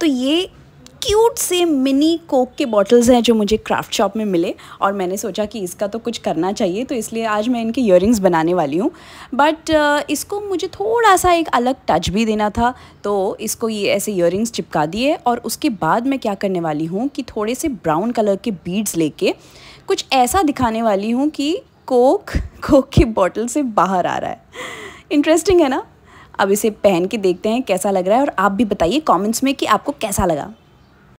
तो ये क्यूट से मिनी कोक के बॉटल्स हैं जो मुझे क्राफ्ट शॉप में मिले और मैंने सोचा कि इसका तो कुछ करना चाहिए तो इसलिए आज मैं इनके इयर बनाने वाली हूँ बट uh, इसको मुझे थोड़ा सा एक अलग टच भी देना था तो इसको ये ऐसे इयर चिपका दिए और उसके बाद मैं क्या करने वाली हूँ कि थोड़े से ब्राउन कलर के बीड्स लेके कुछ ऐसा दिखाने वाली हूँ कि कोक कोक की बॉटल से बाहर आ रहा है इंटरेस्टिंग है ना अब इसे पहन के देखते हैं कैसा लग रहा है और आप भी बताइए कॉमेंट्स में कि आपको कैसा लगा